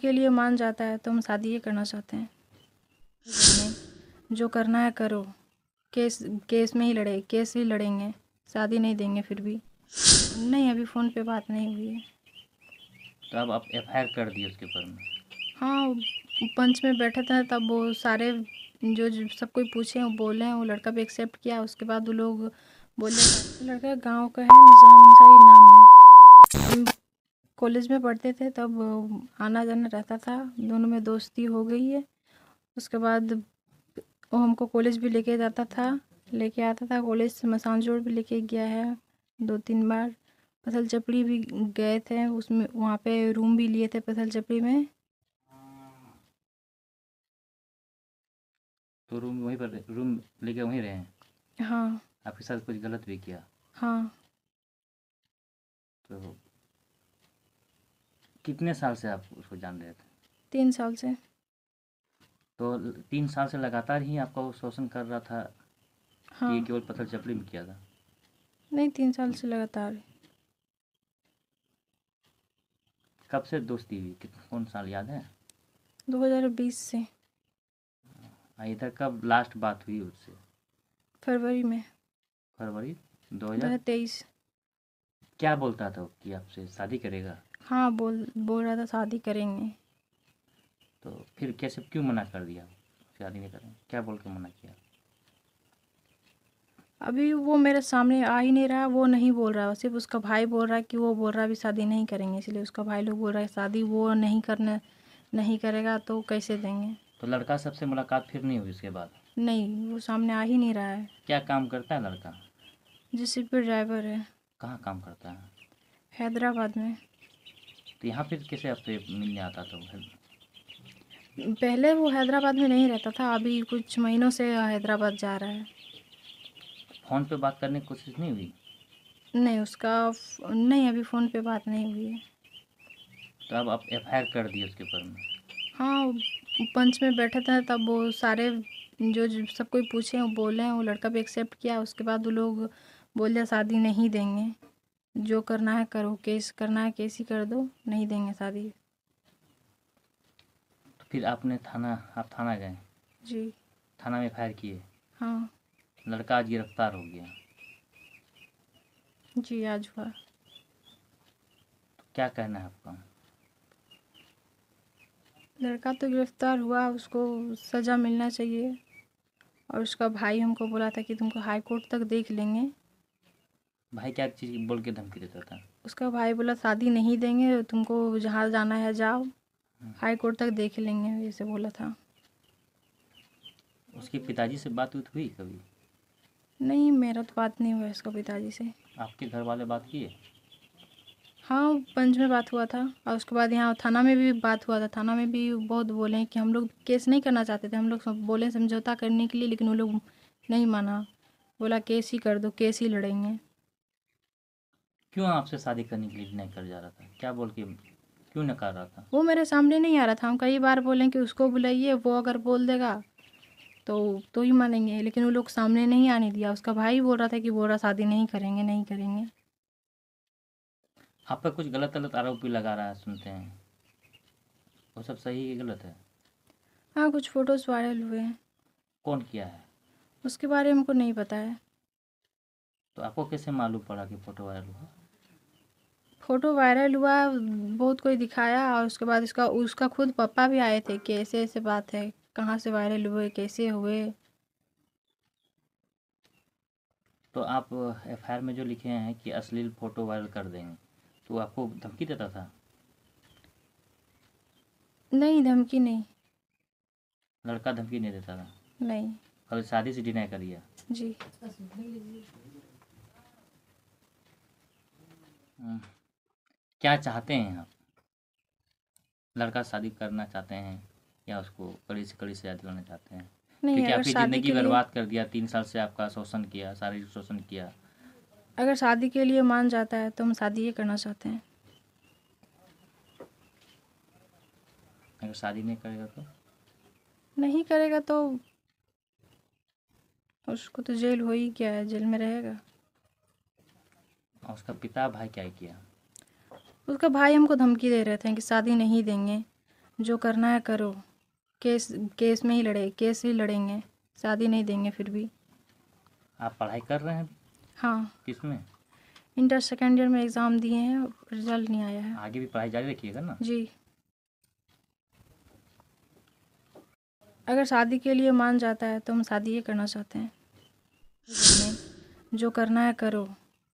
के लिए मान जाता है तो हम शादी ये करना चाहते हैं जो करना है करो केस केस में ही लड़े केस ही लड़ेंगे शादी नहीं देंगे फिर भी नहीं अभी फ़ोन पे बात नहीं हुई है तो अब आप एफ कर दिए उसके ऊपर में हाँ पंच में बैठे थे तब वो सारे जो, सब कोई पूछे वो बोले वो लड़का भी एक्सेप्ट किया उसके बाद वो लोग बोले लड़का गांव का है निजाम निजाई नाम है कॉलेज में पढ़ते थे तब आना जाना रहता था दोनों में दोस्ती हो गई है उसके बाद वो हमको कॉलेज भी लेके जाता था लेके आता था कॉलेज से मसानजोड़ भी लेके गया है दो तीन बार पसल चपड़ी भी गए थे उसमें वहाँ पे रूम भी लिए थे पसल चपड़ी में तो रूम वहीं पर रूम लेके वहीं रहे हैं हाँ आपके साथ कुछ गलत भी किया हाँ तो कितने साल से आप उसको जान रहे थे तीन साल से तो तीन साल से लगातार ही आपका वो शोषण कर रहा था हाँ। ये केवल पत्थर चपड़ी में किया था नहीं तीन साल से लगातार कब से दोस्ती हुई कौन साल याद है 2020 से आई था कब लास्ट बात हुई उससे फरवरी में फरवरी दो तेईस क्या बोलता था कि आपसे शादी करेगा हाँ बोल बोल रहा था शादी करेंगे तो फिर कैसे क्यों मना कर दिया शादी नहीं करें क्या बोल के मना किया अभी वो मेरे सामने आ ही नहीं रहा वो नहीं बोल रहा सिर्फ उसका भाई बोल रहा है कि वो बोल रहा है अभी शादी नहीं करेंगे इसलिए उसका भाई लोग बोल रहा है शादी वो नहीं करना नहीं करेगा तो कैसे देंगे तो लड़का सबसे मुलाकात फिर नहीं हुई उसके बाद नहीं वो सामने आ ही नहीं रहा है क्या काम करता है लड़का जिस ड्राइवर है कहाँ काम करता है हैदराबाद में तो यहाँ फिर कैसे आप मिलने आता था वो पहले वो हैदराबाद में नहीं रहता था अभी कुछ महीनों से हैदराबाद जा रहा है फ़ोन पे बात करने की कोशिश नहीं हुई नहीं उसका नहीं अभी फ़ोन पे बात नहीं हुई है तो अब आप एफ कर दिए उसके ऊपर में हाँ पंच में बैठे थे तब वो सारे जो, जो सब कोई पूछे वो बोले वो लड़का भी एक्सेप्ट किया उसके बाद वो लोग बोले शादी नहीं देंगे जो करना है करो केस करना है केस ही कर दो नहीं देंगे शादी तो फिर आपने थाना आप थाना गए जी थाना में फायर किए हाँ लड़का आज गिरफ्तार हो गया जी आज हुआ तो क्या कहना है आपका लड़का तो गिरफ्तार हुआ उसको सज़ा मिलना चाहिए और उसका भाई हमको बोला था कि तुमको हाई कोर्ट तक देख लेंगे भाई क्या चीज़ बोल के धमकी देता था उसका भाई बोला शादी नहीं देंगे तुमको जहाँ जाना है जाओ हाँ। हाई कोर्ट तक देख लेंगे जैसे बोला था उसके पिताजी से बात हुई कभी नहीं मेरा तो बात नहीं हुआ उसका पिताजी से आपके घर वाले बात किए हाँ पंच में बात हुआ था और उसके बाद यहाँ थाना में भी बात हुआ था थाना में भी बहुत बोले कि हम लोग केस नहीं करना चाहते थे हम लोग बोले समझौता करने के लिए लेकिन वो लोग नहीं माना बोला केस ही कर दो केस ही लड़ेंगे क्यों आपसे शादी करने के लिए नहीं कर जा रहा था क्या बोल के क्यों कर रहा था वो मेरे सामने नहीं आ रहा था हम कई बार बोलें कि उसको बुलाइए वो अगर बोल देगा तो तो ही मानेंगे लेकिन वो लोग सामने नहीं आने दिया उसका भाई बोल रहा था कि बोल रहा शादी नहीं करेंगे नहीं करेंगे आप पर कुछ गलत गलत आरोप भी लगा रहा है सुनते हैं वो सब सही है गलत है हाँ कुछ फ़ोटोज़ वायरल हुए हैं कौन किया है उसके बारे में हमको नहीं पता है तो आपको कैसे मालूम पड़ा कि फ़ोटो वायरल हुआ फ़ोटो वायरल हुआ बहुत कोई दिखाया और उसके बाद उसका उसका खुद पापा भी आए थे कि ऐसे ऐसे बात है कहाँ से वायरल हुए कैसे हुए तो आप एफ में जो लिखे हैं कि अश्लील फ़ोटो वायरल कर देंगे तो आपको धमकी देता था नहीं धमकी नहीं लड़का धमकी नहीं देता था नहीं और शादी से डिनाई कर लिया जी क्या चाहते हैं आप लड़का शादी करना चाहते हैं या उसको कड़ी से कड़ी से शादी करना चाहते हैं क्योंकि आपकी ज़िंदगी बर्बाद कर दिया तीन साल से आपका शोषण किया शारीरिक शोषण किया अगर शादी के लिए मान जाता है तो हम शादी ये करना चाहते हैं अगर शादी नहीं करेगा तो नहीं करेगा तो उसको तो जेल हो ही गया है जेल में रहेगा उसका पिता भाई क्या किया उसका भाई हमको धमकी दे रहे थे कि शादी नहीं देंगे जो करना है करो केस केस में ही लड़े केस ही लड़ेंगे शादी नहीं देंगे फिर भी आप पढ़ाई कर रहे हैं हाँ किस में इंटर सेकेंड ईयर में एग्ज़ाम दिए हैं रिजल्ट नहीं आया है आगे भी पढ़ाई जारी रखिएगा ना जी अगर शादी के लिए मान जाता है तो हम शादी ये करना चाहते हैं जो करना है करो